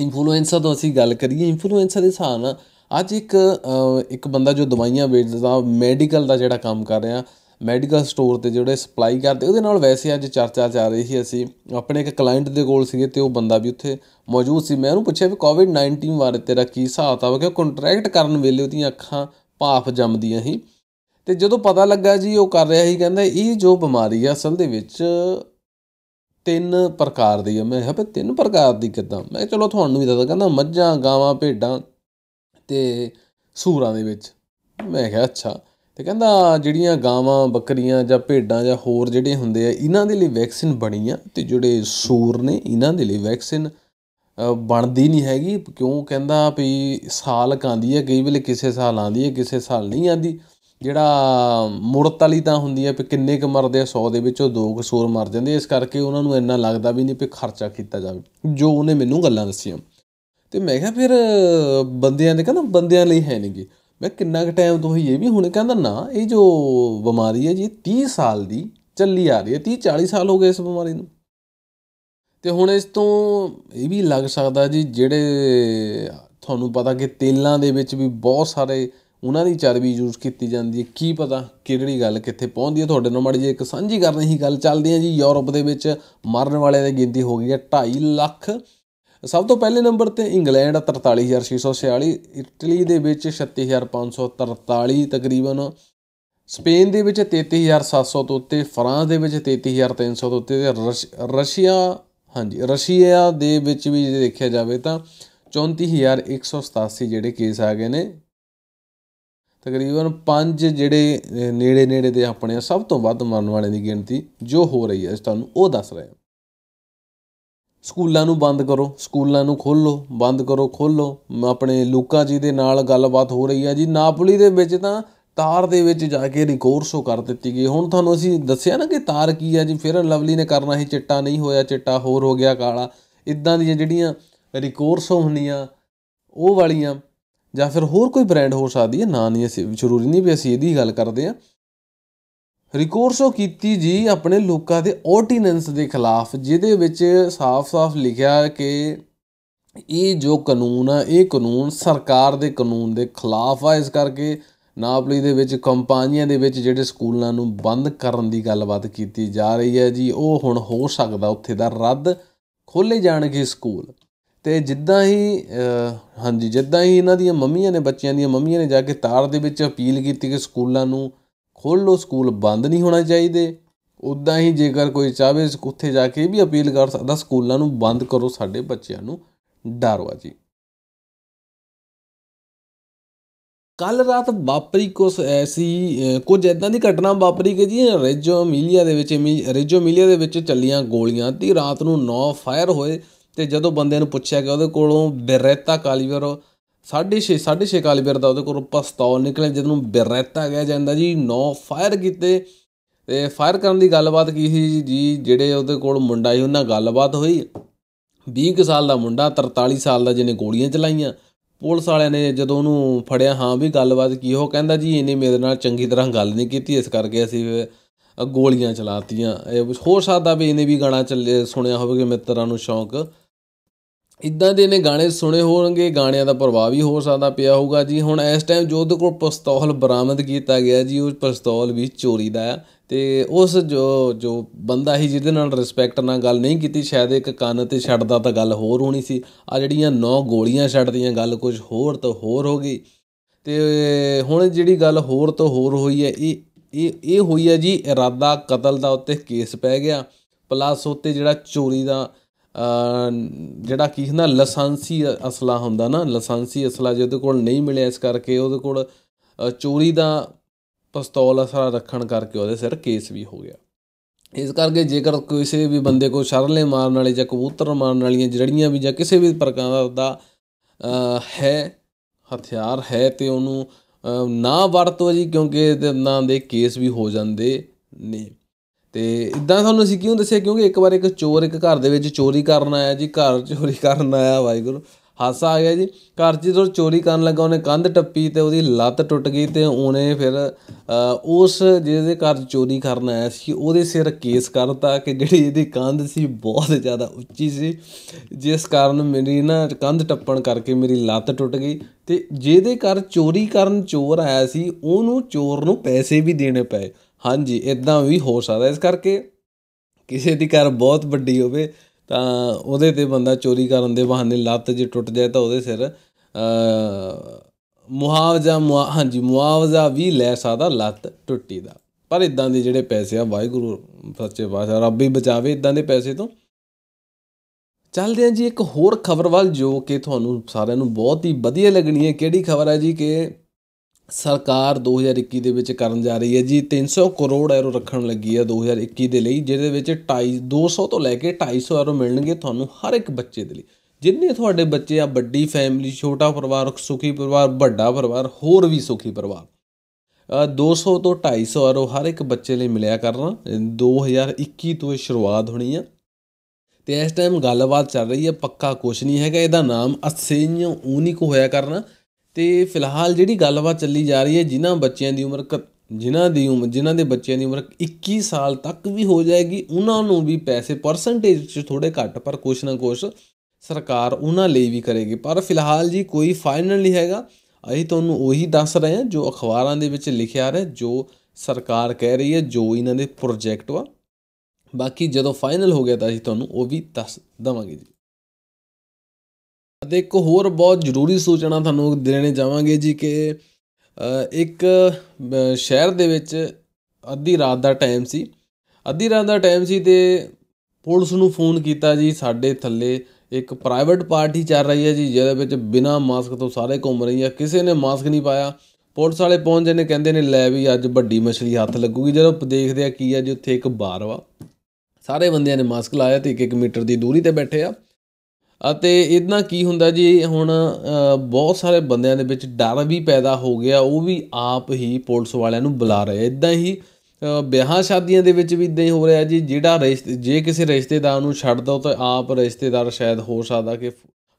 ਇਨਫਲੂਐਂਸਾ ਤੋਂ ਅਸੀਂ ਗੱਲ ਕਰੀਏ ਇਨਫਲੂਐਂਸਾ ਦੇ ਹਿਸਾਬ ਨਾਲ ਅੱਜ ਇੱਕ ਇੱਕ ਬੰਦਾ ਜੋ ਦਵਾਈਆਂ ਵੇਚਦਾ ਮੈਡੀਕਲ ਦਾ ਜਿਹੜਾ ਕੰਮ ਕਰ ਰਿਹਾ ਮੈਡੀਕਲ ਸਟੋਰ ਤੇ ਜਿਹੜੇ ਸਪਲਾਈ ਕਰਦੇ ਉਹਦੇ ਨਾਲ ਵੈਸੇ ਅੱਜ ਚਰਚਾ ਚੱਲ ਰਹੀ ਸੀ ਅਸੀਂ ਆਪਣੇ ਇੱਕ ਕਲਾਇੰਟ ਦੇ ਕੋਲ ਸੀਗੇ ਤੇ ਉਹ ਬੰਦਾ ਵੀ ਉੱਥੇ ਮੌਜੂਦ ਸੀ ਮੈਂ ਉਹਨੂੰ ਪੁੱਛਿਆ ਵੀ ਕੋਵਿਡ-19 ਬਾਰੇ ਤੇਰਾ ਕੀ ਹਿਸਾਬ ਆ ਕਿ ਕੰਟਰੈਕਟ ਕਰਨ ਵੇਲੇ ਉਹਦੀਆਂ ਅੱਖਾਂ ਭਾਫ ਜੰਮਦੀਆਂ ਸੀ ਤੇ ਜਦੋਂ ਪਤਾ ਲੱਗਾ ਜੀ ਉਹ ਕਰ ਰਿਹਾ ਸੀ ਕਹਿੰਦਾ ਇਹ ਜੋ ਬਿਮਾਰੀ ਆ ਅਸਲ ਦੇ ਵਿੱਚ ਤਿੰਨ ਪ੍ਰਕਾਰ ਦੀ ਆ ਮੈਂ ਕਿਹਾ ਭਈ ਤਿੰਨ ਪ੍ਰਕਾਰ ਦੀ ਕਿਦਾਂ ਮੈਂ ਚਲੋ ਤੁਹਾਨੂੰ ਵੀ ਦੱਸਦਾ ਕਹਿੰਦਾ ਮੱਝਾਂ ਗਾਵਾਂ ਭੇਡਾਂ ਤੇ ਸੂਰਾਂ ਦੇ ਵਿੱਚ ਮੈਂ ਕਿਹਾ ਅੱਛਾ ਤੇ ਕਹਿੰਦਾ ਜਿਹੜੀਆਂ ਗਾਵਾਂ ਬੱਕਰੀਆਂ ਜਾਂ ਭੇਡਾਂ ਜਾਂ ਹੋਰ ਜਿਹੜੇ ਹੁੰਦੇ ਆ ਇਹਨਾਂ ਦੇ ਲਈ ਵੈਕਸੀਨ ਬਣੀ ਆ ਤੇ ਜਿਹੜੇ ਸੂਰ ਨੇ ਇਹਨਾਂ ਦੇ ਲਈ ਵੈਕਸੀਨ ਬਣਦੀ ਨਹੀਂ ਹੈਗੀ ਕਿਉਂ ਕਹਿੰਦਾ ਵੀ ਸਾਲ ਕਾਂਦੀ ਹੈ ਕਈ ਵੇਲੇ ਕਿਸੇ ਸਾਲ ਆਂਦੀ ਹੈ ਕਿਸੇ ਸਾਲ ਨਹੀਂ ਆਂਦੀ ਜਿਹੜਾ ਮੁਰਤ ਵਾਲੀ ਤਾਂ ਹੁੰਦੀ ਹੈ ਵੀ ਕਿੰਨੇ ਕੁ ਮਰਦੇ ਆ 100 ਦੇ ਵਿੱਚੋਂ ਦੋ ਕੁ ਸੂਰ ਮਰ ਜਾਂਦੇ ਇਸ ਕਰਕੇ ਉਹਨਾਂ ਨੂੰ ਇੰਨਾ ਲੱਗਦਾ ਵੀ ਨਹੀਂ ਵੀ ਖਰਚਾ ਕੀਤਾ ਜਾਵੇ ਜੋ ਉਹਨੇ ਮੈਨੂੰ ਗੱਲਾਂ ਦੱਸੀਆਂ ਤੇ ਮੈਂ ਕਿਹਾ ਫਿਰ ਬੰਦਿਆਂ ਦੇ ਕਹਿੰਦਾ ਬੰਦਿਆਂ ਲਈ ਹੈ ਨਹੀਂਗੇ ਮੈਂ ਕਿੰਨਾ ਕੁ ਟਾਈਮ ਤੋਂ ਇਹ ਵੀ ਹੁਣ ਕਹਿੰਦਾ ਨਾ ਇਹ ਜੋ ਬਿਮਾਰੀ ਹੈ ਜੀ 30 ਸਾਲ ਦੀ ਚੱਲੀ ਆ ਰਹੀ ਹੈ 30 40 ਸਾਲ ਹੋ ਗਏ ਇਸ ਬਿਮਾਰੀ ਨੂੰ ਤੇ ਹੁਣ ਇਸ ਤੋਂ ਇਹ ਵੀ ਲੱਗ ਸਕਦਾ ਜੀ ਜਿਹੜੇ ਤੁਹਾਨੂੰ ਪਤਾ ਕਿ ਤੇਲਾਂ ਦੇ ਵਿੱਚ ਵੀ ਬਹੁਤ ਸਾਰੇ ਉਹਨਾਂ ਦੀ ਚਰਬੀ ਯੂਜ਼ ਕੀਤੀ ਜਾਂਦੀ ਹੈ ਕੀ ਪਤਾ ਕਿਹੜੀ ਗੱਲ ਕਿੱਥੇ ਪਹੁੰਚਦੀ ਹੈ ਤੁਹਾਡੇ ਨਾਲ ਮੜੀ ਜੇ ਇੱਕ ਸਾਂਝੀ ਕਰਨ ਹੀ ਗੱਲ ਚੱਲਦੀ ਹੈ ਜੀ ਯੂਰਪ ਦੇ ਵਿੱਚ ਮਰਨ ਵਾਲਿਆਂ ਦੀ ਗਿਣਤੀ ਹੋ ਗਈ ਹੈ 2.5 ਲੱਖ ਸਭ ਤੋਂ ਪਹਿਲੇ ਨੰਬਰ ਤੇ ਇੰਗਲੈਂਡ 43646 ਇਟਲੀ ਦੇ ਵਿੱਚ 36543 ਤਕਰੀਬਨ ਸਪੇਨ ਦੇ ਵਿੱਚ 33700 ਤੋਂ ਉੱਤੇ ਫਰਾਂਸ ਦੇ ਵਿੱਚ 33300 ਤੋਂ ਉੱਤੇ ਤੇ ਰਸ਼ੀਆ ਹਾਂਜੀ ਰਸ਼ੀਆ ਦੇ ਵਿੱਚ ਵੀ ਜੇ ਦੇਖਿਆ ਜਾਵੇ ਤਾਂ 34187 ਜਿਹੜੇ ਕੇਸ ਆ ਗਏ ਨੇ ਤਕਰੀਬਨ 5 ਜਿਹੜੇ ਨੇੜੇ ਨੇੜੇ ਦੇ ਆਪਣੇ ਸਭ ਤੋਂ ਵੱਧ ਮਰਨ ਵਾਲੇ ਦੀ ਗਿਣਤੀ ਜੋ ਹੋ ਰਹੀ ਹੈ ਅਸੀਂ ਤੁਹਾਨੂੰ ਉਹ ਦੱਸ ਰਹੇ ਹਾਂ ਸਕੂਲਾਂ ਨੂੰ ਬੰਦ ਕਰੋ ਸਕੂਲਾਂ ਨੂੰ ਖੋਲੋ ਬੰਦ ਕਰੋ ਖੋਲੋ ਆਪਣੇ ਲੋਕਾਂ ਜੀ ਦੇ ਨਾਲ ਗੱਲਬਾਤ ਹੋ ਰਹੀ ਹੈ ਜੀ ਨਾਪੋਲੀ ਦੇ ਵਿੱਚ ਤਾਂ ਤਾਰ ਦੇ ਵਿੱਚ ਜਾ ਕੇ ਰਿਕੋਰਸੋ ਕਰ ਦਿੱਤੀ ਗਈ ਹੁਣ ਤੁਹਾਨੂੰ ਅਸੀਂ ਦੱਸਿਆ ਨਾ ਕਿ ਤਾਰ ਕੀ ਹੈ ਜੀ ਫਿਰ ਲਵਲੀ ਨੇ ਕਰਨਾ ਹੀ ਚਿੱਟਾ ਨਹੀਂ ਹੋਇਆ ਚਿੱਟਾ ਹੋਰ ਹੋ ਗਿਆ ਕਾਲਾ ਇਦਾਂ ਦੀਆਂ ਜਿਹੜੀਆਂ ਰਿਕੋਰਸੋ ਹੁੰਦੀਆਂ ਉਹ ਵਾਲੀਆਂ ਜਾਂ ਫਿਰ ਹੋਰ ਕੋਈ ਬ੍ਰਾਂਡ ਹੋ ਸਕਦੀ ਹੈ ਨਾ ਨਹੀਂ ਅਸੀਂ ਜ਼ਰੂਰੀ ਨਹੀਂ ਵੀ ਅਸੀਂ ਇਹਦੀ ਗੱਲ ਕਰਦੇ ਆ ਰਿਕੋਰਸੋ ਕੀਤੀ ਜੀ ਆਪਣੇ ਲੋਕਾਂ ਦੇ ਆਰਡੀਨੈਂਸ ਦੇ ਖਿਲਾਫ ਜਿਹਦੇ ਵਿੱਚ ਸਾਫ਼-ਸਾਫ਼ ਲਿਖਿਆ ਕਿ ਇਹ ਜੋ ਕਾਨੂੰਨ ਆ ਇਹ ਕਾਨੂੰਨ ਸਰਕਾਰ ਦੇ ਕਾਨੂੰਨ ਦੇ ਖਿਲਾਫ ਆ ਇਸ ਕਰਕੇ ਨਾਪਲੀ ਦੇ ਵਿੱਚ ਕੰਪਨੀਆਂ ਦੇ ਵਿੱਚ ਜਿਹੜੇ ਸਕੂਲਾਂ ਨੂੰ ਬੰਦ ਕਰਨ ਦੀ ਗੱਲਬਾਤ ਕੀਤੀ ਜਾ ਰਹੀ ਹੈ ਜੀ ਉਹ ਹੁਣ ਹੋ ਸਕਦਾ ਉੱਥੇ ਦਾ ਰੱਦ ਖੋਲੇ ਜਾਣਗੇ ਸਕੂਲ ਤੇ ਜਿੱਦਾਂ ਹੀ ਹਾਂਜੀ ਜਿੱਦਾਂ ਹੀ ਇਹਨਾਂ ਦੀਆਂ ਮੰਮੀਆਂ ਨੇ ਬੱਚਿਆਂ ਦੀਆਂ ਮੰਮੀਆਂ ਨੇ ਜਾ ਕੇ ਤਾਰ ਦੇ ਵਿੱਚ ਅਪੀਲ ਕੀਤੀ ਕਿ ਸਕੂਲਾਂ ਨੂੰ ਖੋਲੋ ਸਕੂਲ ਬੰਦ ਨਹੀਂ ਹੋਣਾ ਚਾਹੀਦੇ ਉਦਾਂ ਹੀ ਜੇਕਰ ਕੋਈ ਚਾਹੇ ਉੱਥੇ ਜਾ ਕੇ ਵੀ ਅਪੀਲ ਕਰ ਸਕਦਾ ਸਕੂਲਾਂ ਨੂੰ ਬੰਦ ਕਰੋ ਸਾਡੇ ਬੱਚਿਆਂ ਨੂੰ ਡਰਵਾ ਜੀ ਕੱਲ ਰਾਤ ਵਾਪਰੀ ਕੁਝ ਐਸੀ ਕੁਝ ਇਦਾਂ ਦੀ ਘਟਨਾ ਵਾਪਰੀ ਕਿ ਜੀ ਰੇਜੋ ਅਮੀਲੀਆ ਦੇ ਵਿੱਚ ਰੇਜੋ ਅਮੀਲੀਆ ਦੇ ਵਿੱਚ ਚੱਲੀਆਂ ਗੋਲੀਆਂ ਤੇ ਰਾਤ ਨੂੰ 9 ਫਾਇਰ ਹੋਏ ਤੇ ਜਦੋਂ ਬੰਦੇ ਨੂੰ ਪੁੱਛਿਆ ਗਿਆ ਉਹਦੇ ਕੋਲੋਂ ਬਿਰੈਤਾ ਕਾਲੀਵਰ 6.5 6.5 ਕਾਲੀਵਰ ਦਾ ਉਹਦੇ ਕੋਲੋਂ ਪਸਤੌਲ ਨਿਕਲਿਆ ਜਦ ਨੂੰ ਬਿਰੈਤਾ ਗਿਆ ਜਾਂਦਾ ਜੀ 9 ਫਾਇਰ ਕੀਤੇ ਤੇ ਫਾਇਰ ਕਰਨ ਦੀ ਗੱਲਬਾਤ ਕੀ ਸੀ ਜੀ ਜਿਹੜੇ ਉਹਦੇ ਕੋਲ ਮੁੰਡਾ ਸੀ ਉਹਨਾਂ ਗੱਲਬਾਤ ਹੋਈ 20 ਸਾਲ ਦਾ ਮੁੰਡਾ 43 ਸਾਲ ਦਾ ਜਿਹਨੇ ਗੋਲੀਆਂ ਚਲਾਈਆਂ ਪੁਲਿਸ ਵਾਲਿਆਂ ਨੇ ਜਦੋਂ ਉਹਨੂੰ ਫੜਿਆ ਹਾਂ ਵੀ ਗੱਲਬਾਤ ਕੀ ਉਹ ਕਹਿੰਦਾ ਜੀ ਇਹਨੇ ਮੇਰੇ ਨਾਲ ਚੰਗੀ ਤਰ੍ਹਾਂ ਗੱਲ ਨਹੀਂ ਕੀਤੀ ਇਸ ਕਰਕੇ ਅਸੀਂ ਗੋਲੀਆਂ ਚਲਾਤੀਆਂ ਇਹ ਹੋ ਸਕਦਾ ਵੀ ਇਹਨੇ ਵੀ ਗਾਣਾ ਚੱਲੇ ਸੁਣਿਆ ਹੋਵੇਗਾ ਮਿੱਤਰਾਂ ਨੂੰ ਸ਼ੌਂਕ ਇਦਾਂ ਦੇ ਨੇ ਗਾਣੇ ਸੁਣੇ ਹੋਣਗੇ ਗਾਣਿਆਂ ਦਾ ਪ੍ਰਭਾਵ ਵੀ ਹੋ ਸਕਦਾ ਪਿਆ ਹੋਊਗਾ ਜੀ ਹੁਣ ਇਸ ਟਾਈਮ ਜੋ ਕੋਲ ਪਿਸਤੌਲ ਬਰਾਮਦ ਕੀਤਾ ਗਿਆ ਜੀ ਉਹ ਪਿਸਤੌਲ ਵੀ ਚੋਰੀ ਦਾ ਆ ਤੇ ਉਸ ਜੋ ਜੋ ਬੰਦਾ ਹੀ ਜਿਹਦੇ ਨਾਲ ਰਿਸਪੈਕਟ ਨਾਲ ਗੱਲ ਨਹੀਂ ਕੀਤੀ ਸ਼ਾਇਦ ਇੱਕ ਕੰਨ ਤੇ ਛੱਡਦਾ ਤਾਂ ਗੱਲ ਹੋਰ ਹੋਣੀ ਸੀ ਆ ਜਿਹੜੀਆਂ ਨੌ ਗੋਲੀਆਂ ਛੱਡਦੀਆਂ ਗੱਲ ਕੁਝ ਹੋਰ ਤੋਂ ਹੋਰ ਹੋ ਗਈ ਤੇ ਹੁਣ ਜਿਹੜੀ ਗੱਲ ਹੋਰ ਤੋਂ ਹੋਰ ਹੋਈ ਹੈ ਇਹ ਇਹ ਇਹ ਹੋਈ ਹੈ ਜੀ ਇਰਾਦਾ ਕਤਲ ਦਾ ਉੱਤੇ ਕੇਸ ਪੈ ਗਿਆ ਪਲੱਸ ਉੱਤੇ ਜਿਹੜਾ ਚੋਰੀ ਦਾ ਜਿਹੜਾ ਕੀ ਹੁੰਦਾ ਲਾਇਸੈਂਸੀ ਅਸਲਾ ਹੁੰਦਾ ਨਾ ਲਾਇਸੈਂਸੀ ਅਸਲਾ ਜਿਹਦੇ ਕੋਲ ਨਹੀਂ ਮਿਲਿਆ ਇਸ ਕਰਕੇ ਉਹਦੇ ਕੋਲ ਚੋਰੀ ਦਾ ਪਿਸਤੌਲ ਅਸਰਾ ਰੱਖਣ ਕਰਕੇ ਉਹਦੇ ਸਿਰ ਕੇਸ ਵੀ ਹੋ ਗਿਆ ਇਸ ਕਰਕੇ ਜੇਕਰ ਕਿਸੇ ਵੀ ਬੰਦੇ ਕੋ ਸ਼ਰਲੇ ਮਾਰਨ ਵਾਲੇ ਜਾਂ ਕਬੂਤਰ ਮਾਰਨ ਵਾਲੀਆਂ ਜੜੀਆਂ ਵੀ ਜਾਂ ਕਿਸੇ ਵੀ ਪ੍ਰਕਾਰ ਦਾ ਹੈ ਹਥਿਆਰ ਹੈ ਤੇ ਉਹਨੂੰ ਨਾ ਵਰਤੋ ਜੀ ਕਿਉਂਕਿ ਇਹਦੇ ਨਾਂ ਦੇ ਕੇਸ ਵੀ ਹੋ ਜਾਂਦੇ ਨੇ ਤੇ ਇਦਾਂ ਤੁਹਾਨੂੰ ਅਸੀਂ ਕਿਉਂ ਦੱਸਿਆ ਕਿਉਂਕਿ ਇੱਕ ਵਾਰ ਇੱਕ ਚੋਰ ਇੱਕ ਘਰ ਦੇ ਵਿੱਚ ਚੋਰੀ ਕਰਨ ਆਇਆ ਜੀ ਘਰ ਚੋਰੀ ਕਰਨ ਆਇਆ ਵਾਹਿਗੁਰੂ ਹਾਸਾ ਆ ਗਿਆ ਜੀ ਘਰ 'ਚ ਜਦੋਂ ਚੋਰੀ ਕਰਨ ਲੱਗਾ ਉਹਨੇ ਕੰਧ ਟੱਪੀ ਤੇ ਉਹਦੀ ਲੱਤ ਟੁੱਟ ਗਈ ਤੇ ਉਹਨੇ ਫਿਰ ਉਸ ਜਿਹਦੇ ਘਰ ਚੋਰੀ ਕਰਨ ਆਇਆ ਸੀ ਉਹਦੇ ਸਿਰ ਕੇਸ ਕਰਤਾ ਕਿ ਜਿਹੜੀ ਇਹਦੀ ਕੰਧ ਸੀ ਬਹੁਤ ਜ਼ਿਆਦਾ ਉੱਚੀ ਸੀ ਜਿਸ ਕਾਰਨ ਮੇਰੀ ਨਾ ਕੰਧ ਟੱਪਣ ਕਰਕੇ ਮੇਰੀ ਲੱਤ ਟੁੱਟ ਗਈ ਤੇ ਜਿਹਦੇ ਘਰ ਚੋਰੀ ਕਰਨ ਚੋਰ ਆਇਆ ਸੀ ਉਹਨੂੰ ਚੋਰ ਨੂੰ ਪੈਸੇ ਵੀ ਦੇਣੇ ਪਏ ਹਾਂਜੀ ਇਦਾਂ ਵੀ ਹੋ ਸਕਦਾ ਇਸ ਕਰਕੇ ਕਿਸੇ ਦੀ ਘਰ ਬਹੁਤ ਵੱਡੀ ਹੋਵੇ ਤਾਂ ਉਹਦੇ ਤੇ ਬੰਦਾ ਚੋਰੀ ਕਰਨ ਦੇ ਬਹਾਨੇ ਲੱਤ ਜੇ ਟੁੱਟ ਜਾਏ ਤਾਂ ਉਹਦੇ ਸਿਰ ਮੁਆਵਜ਼ਾ ਹਾਂਜੀ ਮੁਆਵਜ਼ਾ ਵੀ ਲੈ ਸਕਦਾ ਲੱਤ ਟੁੱਟੀ ਦਾ ਪਰ ਇਦਾਂ ਦੇ ਜਿਹੜੇ ਪੈਸੇ ਆ ਵਾਹਿਗੁਰੂ ਸੱਚੇ ਪਾਤਸ਼ਾਹ ਰੱਬ ਹੀ ਬਚਾਵੇ ਇਦਾਂ ਦੇ ਪੈਸੇ ਤੋਂ ਚੱਲਦੇ ਆ ਜੀ ਇੱਕ ਹੋਰ ਖਬਰ ਵੱਲ ਜੋ ਕਿ ਤੁਹਾਨੂੰ ਸਾਰਿਆਂ ਨੂੰ ਬਹੁਤ ਹੀ ਵਧੀਆ ਲੱਗਣੀ ਹੈ ਕਿਹੜੀ ਖਬਰ ਹੈ ਜੀ ਕਿ ਸਰਕਾਰ 2021 ਦੇ ਵਿੱਚ ਕਰਨ ਜਾ ਰਹੀ ਹੈ ਜੀ 300 ਕਰੋੜ ਐਰੋ ਰੱਖਣ ਲੱਗੀ ਹੈ 2021 ਦੇ ਲਈ ਜਿਹਦੇ ਵਿੱਚ 250 200 ਤੋਂ ਲੈ ਕੇ 250 ਐਰੋ ਮਿਲਣਗੇ ਤੁਹਾਨੂੰ ਹਰ ਇੱਕ ਬੱਚੇ ਦੇ ਲਈ ਜਿੰਨੇ ਤੁਹਾਡੇ ਬੱਚੇ ਆ ਵੱਡੀ ਫੈਮਿਲੀ ਛੋਟਾ ਪਰਿਵਾਰ ਸੁਖੀ ਪਰਿਵਾਰ ਵੱਡਾ ਪਰਿਵਾਰ ਹੋਰ ਵੀ ਸੁਖੀ ਪਰਿਵਾਰ 200 ਤੋਂ 250 ਐਰੋ ਹਰ ਇੱਕ ਬੱਚੇ ਲਈ ਮਿਲਿਆ ਕਰਨਾ 2021 ਤੋਂ ਇਹ ਸ਼ੁਰੂਆਤ ਹੋਣੀ ਆ ਤੇ ਇਸ ਟਾਈਮ ਗੱਲਬਾਤ ਚੱਲ ਰਹੀ ਹੈ ਪੱਕਾ ਕੁਝ ਨਹੀਂ ਹੈਗਾ ਇਹਦਾ ਨਾਮ ਅਸੇਨਿਓ ਯੂਨਿਕ ਹੋਇਆ ਕਰਨਾ ਤੇ ਫਿਲਹਾਲ ਜਿਹੜੀ ਗੱਲਬਾਤ ਚੱਲੀ ਜਾ ਰਹੀ ਹੈ ਜਿਨ੍ਹਾਂ ਬੱਚਿਆਂ ਦੀ ਉਮਰ ਜਿਨ੍ਹਾਂ ਦੀ ਉਮਰ ਜਿਨ੍ਹਾਂ ਦੇ ਬੱਚਿਆਂ ਦੀ ਉਮਰ 21 ਸਾਲ ਤੱਕ ਵੀ ਹੋ ਜਾਏਗੀ ਉਹਨਾਂ ਨੂੰ ਵੀ ਪੈਸੇ ਪਰਸੈਂਟੇਜ 'ਚ ਥੋੜੇ ਘੱਟ ਪਰ ਕੁਛ ਨਾ ਕੁਛ ਸਰਕਾਰ ਉਹਨਾਂ ਲਈ ਵੀ ਕਰੇਗੀ ਪਰ ਫਿਲਹਾਲ ਜੀ ਕੋਈ ਫਾਈਨਲ ਨਹੀਂ ਹੈਗਾ ਅਸੀਂ ਤੁਹਾਨੂੰ ਉਹੀ ਦੱਸ ਰਹੇ ਹਾਂ ਜੋ ਅਖਬਾਰਾਂ ਦੇ ਵਿੱਚ ਲਿਖਿਆ ਰਿਹਾ ਜੋ ਸਰਕਾਰ ਕਹਿ ਰਹੀ ਹੈ ਜੋ ਇਹਨਾਂ ਦੇ ਪ੍ਰੋਜੈਕਟ ਵਾ ਬਾਕੀ ਜਦੋਂ ਫਾਈਨਲ ਹੋ ਗਿਆ ਤਾਂ ਅਸੀਂ ਤੁਹਾਨੂੰ ਉਹ ਵੀ ਦੱਸ ਦਵਾਂਗੇ ਜੀ ਅਤੇ ਇੱਕ ਹੋਰ ਬਹੁਤ ਜ਼ਰੂਰੀ ਸੂਚਨਾ ਤੁਹਾਨੂੰ ਦੇਣੇ ਜਾਵਾਂਗੇ ਜੀ ਕਿ ਇੱਕ ਸ਼ਹਿਰ ਦੇ ਵਿੱਚ ਅੱਧੀ ਰਾਤ ਦਾ ਟਾਈਮ ਸੀ ਅੱਧੀ ਰਾਤ ਦਾ ਟਾਈਮ ਸੀ ਤੇ ਪੁਲਿਸ ਨੂੰ ਫੋਨ ਕੀਤਾ ਜੀ ਸਾਡੇ ਥੱਲੇ ਇੱਕ ਪ੍ਰਾਈਵੇਟ ਪਾਰਟੀ ਚੱਲ ਰਹੀ ਹੈ ਜੀ ਜਿਹਦੇ ਵਿੱਚ ਬਿਨਾ ਮਾਸਕ ਤੋਂ ਸਾਰੇ ਘੁੰਮ ਰਹੀ ਆ ਕਿਸੇ ਨੇ ਮਾਸਕ ਨਹੀਂ ਪਾਇਆ ਪੁਲਿਸ ਵਾਲੇ ਪਹੁੰਚ ਨੇ ਕਹਿੰਦੇ ਨੇ ਲੈ ਵੀ ਅੱਜ ਵੱਡੀ ਮਛਲੀ ਹੱਥ ਲੱਗੂਗੀ ਜਦੋਂ ਦੇਖਦੇ ਆ ਕੀ ਆ ਜੀ ਉੱਥੇ ਇੱਕ ਬਾਰ ਵਾ ਸਾਰੇ ਬੰਦਿਆਂ ਨੇ ਮਾਸਕ ਲਾਇਆ ਤੇ 1-1 ਮੀਟਰ ਦੀ ਦੂਰੀ ਤੇ ਬੈਠੇ ਆ ਅਤੇ ਇਦਾਂ ਕੀ ਹੁੰਦਾ ਜੀ ਹੁਣ ਬਹੁਤ ਸਾਰੇ ਬੰਦਿਆਂ ਦੇ ਵਿੱਚ ਡਰ ਵੀ ਪੈਦਾ ਹੋ ਗਿਆ ਉਹ ਵੀ ਆਪ ਹੀ ਪੁਲਿਸ ਵਾਲਿਆਂ ਨੂੰ ਬੁਲਾ ਰਹੇ ਇਦਾਂ ਹੀ ਵਿਆਹਾਂ ਸ਼ਾਦੀਆਂ ਦੇ ਵਿੱਚ ਵੀ ਇਦਾਂ ਹੀ ਹੋ ਰਿਹਾ ਜੀ ਜਿਹੜਾ ਜੇ ਕਿਸੇ ਰਿਸ਼ਤੇਦਾਰ ਨੂੰ ਛੱਡ ਦੋ ਤਾਂ ਆਪ ਰਿਸ਼ਤੇਦਾਰ ਸ਼ਾਇਦ ਹੋ ਸਕਦਾ ਕਿ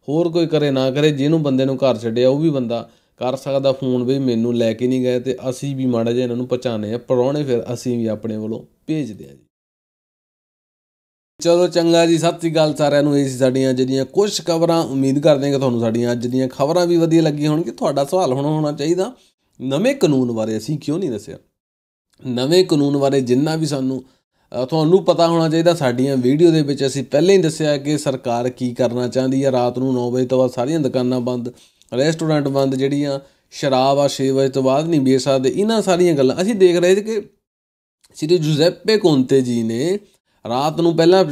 ਹੋਰ ਕੋਈ ਕਰੇ ਨਾ ਕਰੇ ਜਿਹਨੂੰ ਬੰਦੇ ਨੂੰ ਘਰ ਛੱਡਿਆ ਉਹ ਵੀ ਬੰਦਾ ਕਰ ਸਕਦਾ ਫੋਨ ਵੀ ਮੈਨੂੰ ਲੈ ਕੇ ਨਹੀਂ ਗਏ ਤੇ ਅਸੀਂ ਵੀ ਮਾੜਾ ਜਿਹਾ ਇਹਨਾਂ ਨੂੰ ਪਹਚਾਣੇ ਆ ਪਰੌਣੇ ਫਿਰ ਅਸੀਂ ਵੀ ਆਪਣੇ ਵੱਲੋਂ ਭੇਜਦੇ ਆ ਚਲੋ ਚੰਗਾ ਜੀ ਸਤਿ ਸ੍ਰੀ ਅਕਾਲ ਸਾਰਿਆਂ ਨੂੰ ਇਹ ਸੀ ਸਾਡੀਆਂ ਜਿਹੜੀਆਂ ਕੁਝ ਖਬਰਾਂ ਉਮੀਦ ਕਰਦੇ ਹਾਂ ਕਿ ਤੁਹਾਨੂੰ ਸਾਡੀਆਂ ਅੱਜ ਦੀਆਂ ਖਬਰਾਂ ਵੀ ਵਧੀਆ ਲੱਗੀਆਂ ਹੋਣਗੀਆਂ ਤੁਹਾਡਾ ਸਵਾਲ ਹੁਣ ਹੋਣਾ ਚਾਹੀਦਾ ਨਵੇਂ ਕਾਨੂੰਨ ਬਾਰੇ ਅਸੀਂ ਕਿਉਂ ਨਹੀਂ ਦੱਸਿਆ ਨਵੇਂ ਕਾਨੂੰਨ ਬਾਰੇ ਜਿੰਨਾ ਵੀ ਸਾਨੂੰ ਤੁਹਾਨੂੰ ਪਤਾ ਹੋਣਾ ਚਾਹੀਦਾ ਸਾਡੀਆਂ ਵੀਡੀਓ ਦੇ ਵਿੱਚ ਅਸੀਂ ਪਹਿਲਾਂ ਹੀ ਦੱਸਿਆ ਕਿ ਸਰਕਾਰ ਕੀ ਕਰਨਾ ਚਾਹੁੰਦੀ ਹੈ ਰਾਤ ਨੂੰ 9 ਵਜੇ ਤੋਂ ਬਾਅਦ ਸਾਰੀਆਂ ਦੁਕਾਨਾਂ ਬੰਦ ਰੈਸਟੋਰੈਂਟ ਬੰਦ ਜਿਹੜੀਆਂ ਸ਼ਰਾਬ ਆ 6 ਵਜੇ ਤੋਂ ਬਾਅਦ ਨਹੀਂ ਵੇਚ ਸਕਦੇ ਇਹਨਾਂ ਸਾਰੀਆਂ ਗੱਲਾਂ ਅਸੀਂ ਦੇਖ ਰਹੇ ਸੀ ਕਿ ਸ੍ਰੀ ਜੁਜ਼ੇਪੇ ਕੋਂਤੇ ਜੀ ਨੇ ਰਾਤ ਨੂੰ ਪਹਿਲਾਂ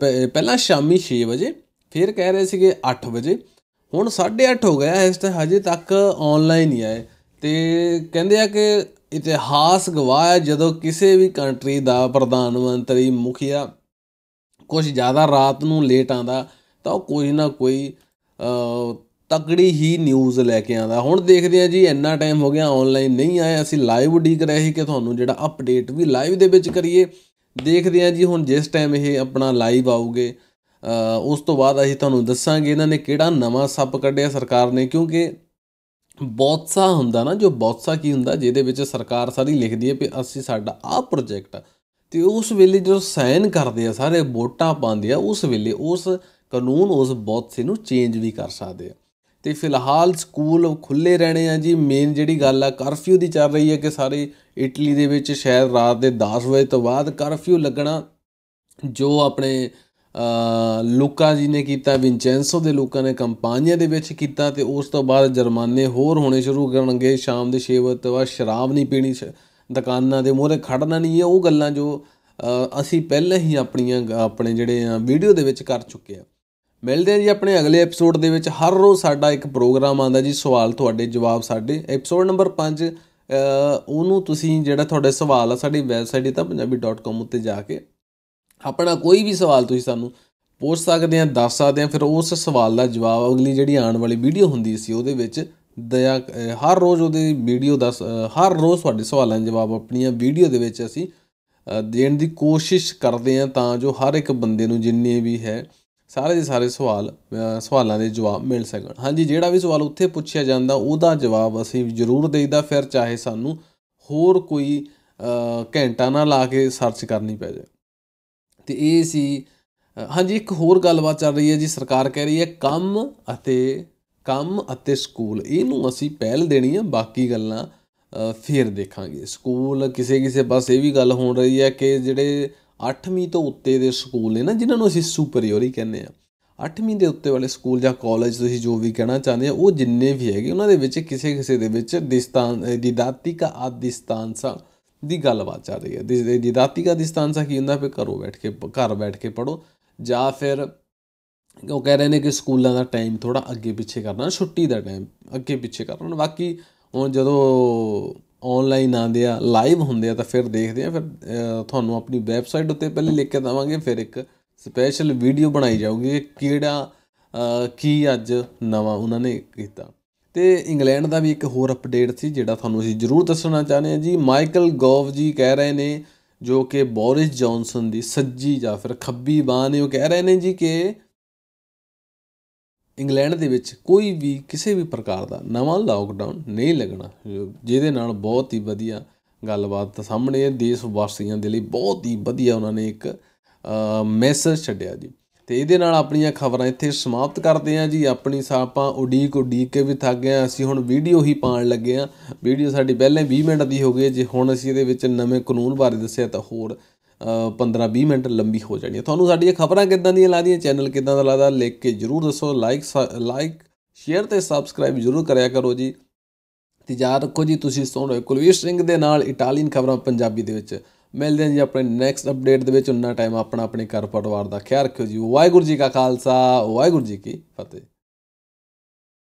ਪਹਿਲਾਂ ਸ਼ਾਮੀ 6 ਵਜੇ ਫਿਰ ਕਹਿ ਰਹੇ ਸੀਗੇ 8 ਵਜੇ ਹੁਣ 8:30 ਹੋ ਗਿਆ ਇਸ ਤੇ ਹਜੇ ਤੱਕ ਆਨਲਾਈਨ ਹੀ ਆਏ ਤੇ ਕਹਿੰਦੇ ਆ ਕਿ ਇਤਿਹਾਸ ਗਵਾਹ ਹੈ ਜਦੋਂ ਕਿਸੇ ਵੀ ਕੰਟਰੀ ਦਾ ਪ੍ਰਧਾਨ ਮੰਤਰੀ ਮੁਖੀਆ ਕੁਝ ਜ਼ਿਆਦਾ ਰਾਤ ਨੂੰ ਲੇਟ ਆਂਦਾ ਤਾਂ ਉਹ ਕੋਈ ਨਾ ਕੋਈ ਤਕੜੀ ਹੀ ਨਿਊਜ਼ ਲੈ ਕੇ ਆਂਦਾ ਹੁਣ ਦੇਖਦੇ ਆ ਜੀ ਇੰਨਾ ਟਾਈਮ ਹੋ ਗਿਆ ਆਨਲਾਈਨ ਨਹੀਂ ਆਏ ਅਸੀਂ ਲਾਈਵ ਡੀਕ ਰਹੇ ਕਿ ਤੁਹਾਨੂੰ ਜਿਹੜਾ ਅਪਡੇਟ ਵੀ ਲਾਈਵ ਦੇ ਵਿੱਚ ਕਰੀਏ ਦੇਖਦੇ ਆ ਜੀ ਹੁਣ ਜਿਸ ਟਾਈਮ ਇਹ ਆਪਣਾ ਲਾਈਵ ਆਉਗੇ ਉਸ ਤੋਂ ਬਾਅਦ ਅਸੀਂ ਤੁਹਾਨੂੰ ਦੱਸਾਂਗੇ ਇਹਨਾਂ ਨੇ ਕਿਹੜਾ ਨਵਾਂ ਸੱਪ ਕੱਢਿਆ ਸਰਕਾਰ ਨੇ ਕਿਉਂਕਿ ਬੌਤਸਾ ਹੁੰਦਾ ਨਾ ਜੋ ਬੌਤਸਾ ਕੀ ਹੁੰਦਾ ਜਿਹਦੇ ਵਿੱਚ ਸਰਕਾਰ ਸਾਰੀ ਲਿਖਦੀ ਹੈ ਕਿ ਅਸੀਂ ਸਾਡਾ ਆ ਪ੍ਰੋਜੈਕਟ ਤੇ ਉਸ ਵੇਲੇ ਜਦੋਂ ਸਾਈਨ ਕਰਦੇ ਆ ਸਾਰੇ ਵੋਟਾਂ ਪਾਉਂਦੇ ਆ ਉਸ ਵੇਲੇ ਉਸ ਕਾਨੂੰਨ ਉਸ ਬੌਤਸੇ ਨੂੰ ਚੇਂਜ ਵੀ ਕਰ ਸਕਦੇ ਆ ਤੇ ਫਿਲਹਾਲ ਸਕੂਲ ਖੁੱਲੇ ਰਹਿਣੇ ਆ ਜੀ ਮੇਨ ਜਿਹੜੀ ਗੱਲ ਆ ਕਰਫਿਊ ਦੀ ਚੱਲ ਰਹੀ ਹੈ ਕਿ ਸਾਰੇ ਇਟਲੀ ਦੇ ਵਿੱਚ ਸ਼ਾਇਦ ਰਾਤ ਦੇ 10 ਵਜੇ ਤੋਂ ਬਾਅਦ ਕਰਫਿਊ ਲੱਗਣਾ ਜੋ ਆਪਣੇ ਲੂਕਾ ਜੀ ਨੇ ਕੀਤਾ ਵਿੰਚੈਂਸੋ ਦੇ ਲੋਕਾਂ ਨੇ ਕੰਪਾਨੀਆਂ ਦੇ ਵਿੱਚ ਕੀਤਾ ਤੇ ਉਸ ਤੋਂ ਬਾਅਦ ਜੁਰਮਾਨੇ ਹੋਰ ਹੋਣੇ ਸ਼ੁਰੂ ਕਰਨਗੇ ਸ਼ਾਮ ਦੇ 6 ਵਜੇ ਤੋਂ ਬਾਅਦ ਸ਼ਰਾਬ ਨਹੀਂ ਪੀਣੀ ਦੁਕਾਨਾਂ ਦੇ ਮੂਹਰੇ ਖੜਨਾ ਨਹੀਂ ਇਹ ਉਹ ਗੱਲਾਂ ਜੋ ਅਸੀਂ ਪਹਿਲਾਂ ਹੀ ਆਪਣੀਆਂ ਆਪਣੇ ਜਿਹੜੇ ਆ ਵੀਡੀਓ ਦੇ ਵਿੱਚ ਕਰ ਚੁੱਕੇ ਆ ਮਿਲਦੇ ਆ ਜੀ ਆਪਣੇ ਅਗਲੇ ਐਪੀਸੋਡ ਦੇ ਵਿੱਚ ਹਰ ਰੋਜ਼ ਸਾਡਾ ਇੱਕ ਪ੍ਰੋਗਰਾਮ ਆਉਂਦਾ ਜੀ ਸਵਾਲ ਤੁਹਾਡੇ ਜਵਾਬ ਸਾਡੇ ਐਪੀਸੋਡ ਨੰਬਰ 5 ਉਹਨੂੰ ਤੁਸੀਂ ਜਿਹੜਾ ਤੁਹਾਡੇ ਸਵਾਲ ਆ ਸਾਡੀ ਵੈਬਸਾਈਟ ਤੇ ਤਾਂ punjabi.com ਉੱਤੇ ਜਾ ਕੇ ਆਪਣਾ ਕੋਈ ਵੀ ਸਵਾਲ ਤੁਸੀਂ ਸਾਨੂੰ ਪੁੱਛ ਸਕਦੇ ਆ ਦੱਸ ਸਕਦੇ ਆ ਫਿਰ ਉਸ ਸਵਾਲ ਦਾ ਜਵਾਬ ਅਗਲੀ ਜਿਹੜੀ ਆਉਣ ਵਾਲੀ ਵੀਡੀਓ ਹੁੰਦੀ ਸੀ ਉਹਦੇ ਵਿੱਚ ਦਇਆ ਹਰ ਰੋਜ਼ ਉਹਦੀ ਵੀਡੀਓ ਦਾ ਹਰ ਰੋਜ਼ ਤੁਹਾਡੇ ਸਵਾਲਾਂ ਦੇ ਜਵਾਬ ਆਪਣੀਆਂ ਵੀਡੀਓ ਦੇ ਵਿੱਚ ਅਸੀਂ ਦੇਣ ਦੀ ਕੋਸ਼ਿਸ਼ ਕਰਦੇ ਆ ਤਾਂ ਜੋ ਹਰ ਇੱਕ ਬੰਦੇ ਨੂੰ ਜਿੰਨੇ ਵੀ ਹੈ ਸਾਰੇ ਦੇ ਸਾਰੇ ਸਵਾਲ ਸਵਾਲਾਂ ਦੇ ਜਵਾਬ ਮਿਲ ਸਕਣ ਹਾਂਜੀ ਜਿਹੜਾ ਵੀ ਸਵਾਲ ਉੱਥੇ ਪੁੱਛਿਆ ਜਾਂਦਾ ਉਹਦਾ ਜਵਾਬ ਅਸੀਂ ਜ਼ਰੂਰ ਦੇਈਦਾ ਫਿਰ ਚਾਹੇ ਸਾਨੂੰ ਹੋਰ ਕੋਈ ਘੰਟਾ ਨਾ ਲਾ ਕੇ ਸਰਚ ਕਰਨੀ ਪੈ ਜਾਏ ਤੇ ਇਹ ਸੀ ਹਾਂਜੀ ਇੱਕ ਹੋਰ ਗੱਲਬਾਤ ਚੱਲ ਰਹੀ ਹੈ ਜੀ ਸਰਕਾਰ ਕਹਿ ਰਹੀ ਹੈ ਕੰਮ ਅਤੇ ਕੰਮ ਅਤੇ ਸਕੂਲ ਇਹਨੂੰ ਅਸੀਂ ਪਹਿਲ ਦੇਣੀ ਹੈ ਬਾਕੀ ਗੱਲਾਂ ਫਿਰ ਦੇਖਾਂਗੇ ਸਕੂਲ ਕਿਸੇ ਕਿਸੇ ਬਸ ਇਹ ਵੀ ਗੱਲ ਹੋਣ ਰਹੀ ਹੈ ਕਿ ਜਿਹੜੇ 8ਵੀਂ ਤੋਂ ਉੱਤੇ ਦੇ ਸਕੂਲ ਨੇ ਨਾ ਜਿਨ੍ਹਾਂ ਨੂੰ ਅਸੀਂ ਸੁਪਰੀਅਰ ਹੀ ਕਹਿੰਦੇ ਆ 8ਵੀਂ ਦੇ ਉੱਤੇ ਵਾਲੇ ਸਕੂਲ ਜਾਂ ਕਾਲਜ ਤੁਸੀਂ ਜੋ ਵੀ ਕਹਿਣਾ ਚਾਹੁੰਦੇ ਆ ਉਹ ਜਿੰਨੇ ਵੀ ਹੈਗੇ ਉਹਨਾਂ ਦੇ ਵਿੱਚ ਕਿਸੇ ਕਿਸੇ ਦੇ ਵਿੱਚ ਦਿਸਤਾਨ ਦਿਦਾਤਿਕਾ ਆਦਿਸਤਾਨਸਾ ਦੀ ਗੱਲਬਾਤ ਚੱਲ ਰਹੀ ਹੈ ਦਿਦਾਤਿਕਾ ਦਿਸਤਾਨਸਾ ਕੀ ਹੁੰਦਾ ਫਿਰ ਘਰੋਂ ਬੈਠ ਕੇ ਘਰ ਬੈਠ ਕੇ ਪੜੋ ਜਾਂ ਫਿਰ ਉਹ ਕਹਿ ਰਹੇ ਨੇ ਕਿ ਸਕੂਲਾਂ ਦਾ ਟਾਈਮ ਥੋੜਾ ਅੱਗੇ ਪਿੱਛੇ ਕਰਨਾ ਛੁੱਟੀ ਦਾ ਟਾਈਮ ਅੱਗੇ ਪਿੱਛੇ ਕਰਨਾ ਬਾਕੀ ਹੁਣ ਜਦੋਂ ਆਨਲਾਈਨ ਆਉਂਦੇ ਆ ਲਾਈਵ ਹੁੰਦੇ ਆ ਤਾਂ ਫਿਰ ਦੇਖਦੇ ਆ ਫਿਰ ਤੁਹਾਨੂੰ ਆਪਣੀ ਵੈਬਸਾਈਟ ਉੱਤੇ ਪਹਿਲੇ ਲਿਖ ਕੇ ਦਵਾਂਗੇ ਫਿਰ ਇੱਕ ਸਪੈਸ਼ਲ ਵੀਡੀਓ ਬਣਾਈ ਜਾਊਗੀ ਕਿਹੜਾ ਕੀ ਅੱਜ ਨਵਾਂ ਉਹਨਾਂ ਨੇ ਕੀਤਾ ਤੇ ਇੰਗਲੈਂਡ ਦਾ ਵੀ ਇੱਕ ਹੋਰ ਅਪਡੇਟ ਸੀ ਜਿਹੜਾ ਤੁਹਾਨੂੰ ਅਸੀਂ ਜ਼ਰੂਰ ਦੱਸਣਾ ਚਾਹੁੰਦੇ ਆ ਜੀ ਮਾਈਕਲ ਗੋਵ ਜੀ ਕਹਿ ਰਹੇ ਨੇ ਜੋ ਕਿ ਬੋਰਿਸ ਜੌਨਸਨ ਦੀ ਸੱਜੀ ਜਾਂ ਫਿਰ ਖੱਬੀ ਬਾਹ ਨੇ ਉਹ ਕਹਿ ਰਹੇ ਨੇ ਜੀ ਕਿ ਇੰਗਲੈਂਡ ਦੇ ਵਿੱਚ ਕੋਈ ਵੀ ਕਿਸੇ ਵੀ ਪ੍ਰਕਾਰ ਦਾ ਨਵਾਂ ਲਾਕਡਾਊਨ ਨਹੀਂ ਲੱਗਣਾ ਜਿਹਦੇ ਨਾਲ ਬਹੁਤ ਹੀ ਵਧੀਆ ਗੱਲਬਾਤ ਤਾਂ ਸਾਹਮਣੇ ਹੈ ਦੇਸ਼ ਵਾਸੀਆਂ ਦੇ ਲਈ ਬਹੁਤ ਹੀ ਵਧੀਆ ਉਹਨਾਂ ਨੇ ਇੱਕ ਮੈਸੇਜ ਛੱਡਿਆ ਜੀ ਤੇ ਇਹਦੇ ਨਾਲ ਆਪਣੀਆਂ ਖਬਰਾਂ ਇੱਥੇ ਸਮਾਪਤ ਕਰਦੇ ਆਂ ਜੀ ਆਪਣੀ ਸਾਪਾਂ ਉਡੀਕ ਉਡੀਕ ਕੇ ਵੀ ਥੱਕ ਗਏ ਅਸੀਂ ਹੁਣ ਵੀਡੀਓ ਹੀ ਪਾਣ ਲੱਗੇ ਆਂ ਵੀਡੀਓ ਸਾਡੀ ਪਹਿਲੇ 20 ਮਿੰਟ ਦੀ ਹੋ ਗਈ ਜੇ ਹੁਣ ਅਸੀਂ ਇਹਦੇ ਵਿੱਚ ਨਵੇਂ ਕਾਨੂੰਨ ਬਾਰੇ ਦੱਸਿਆ ਤਾਂ ਹੋਰ 15-20 ਮਿੰਟ ਲੰਬੀ ਹੋ ਜਾਣੀ ਹੈ ਤੁਹਾਨੂੰ ਸਾਡੀ ਇਹ ਖਬਰਾਂ ਕਿੱਦਾਂ ਦੀਆਂ ਲੱਗਦੀਆਂ ਚੈਨਲ ਕਿੱਦਾਂ ਦਾ ਲੱਗਦਾ ਲਿਖ ਕੇ ਜਰੂਰ ਦੱਸੋ ਲਾਈਕ ਲਾਈਕ ਸ਼ੇਅਰ ਤੇ ਸਬਸਕ੍ਰਾਈਬ ਜਰੂਰ ਕਰਿਆ ਕਰੋ ਜੀ ਤੇ ਯਾਦ ਰੱਖੋ ਜੀ ਤੁਸੀਂ ਸੁਣ ਰਹੇ ਕੁਲਵੀਰ ਸਿੰਘ ਦੇ ਨਾਲ ਇਟਾਲੀਅਨ ਖਬਰਾਂ ਪੰਜਾਬੀ ਦੇ ਵਿੱਚ ਮਿਲਦੇ ਹਾਂ ਜੀ ਆਪਣੇ ਨੈਕਸਟ ਅਪਡੇਟ ਦੇ ਵਿੱਚ ਉਨਾ ਟਾਈਮ ਆਪਣਾ ਆਪਣੇ ਘਰ ਪਰਿਵਾਰ ਦਾ ਖਿਆਲ ਰੱਖਿਓ ਜੀ ਵਾਹਿਗੁਰੂ ਜੀ ਕਾ ਖਾਲਸਾ ਵਾਹਿਗੁਰੂ ਜੀ ਕੀ ਫਤਿਹ